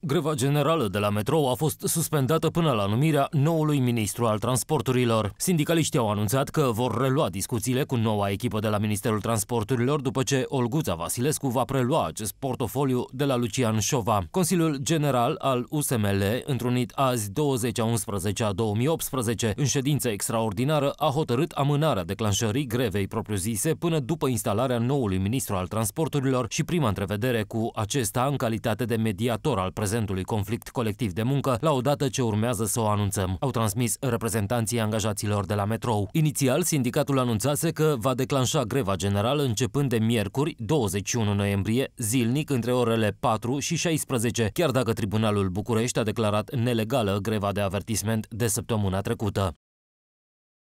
Greva generală de la metrou a fost suspendată până la numirea noului ministru al transporturilor. Sindicaliștii au anunțat că vor relua discuțiile cu noua echipă de la Ministerul Transporturilor după ce Olguța Vasilescu va prelua acest portofoliu de la Lucian Șova. Consiliul General al USML, întrunit azi 20 11 a 2018, în ședință extraordinară, a hotărât amânarea declanșării grevei propriu-zise până după instalarea noului ministru al transporturilor și prima întrevedere cu acesta în calitate de mediator al prezentului prezentului conflict colectiv de muncă la odată ce urmează să o anunțăm, au transmis reprezentanții angajaților de la metrou. Inițial, sindicatul anunțase că va declanșa greva generală începând de miercuri, 21 noiembrie, zilnic între orele 4 și 16, chiar dacă Tribunalul București a declarat nelegală greva de avertisment de săptămâna trecută.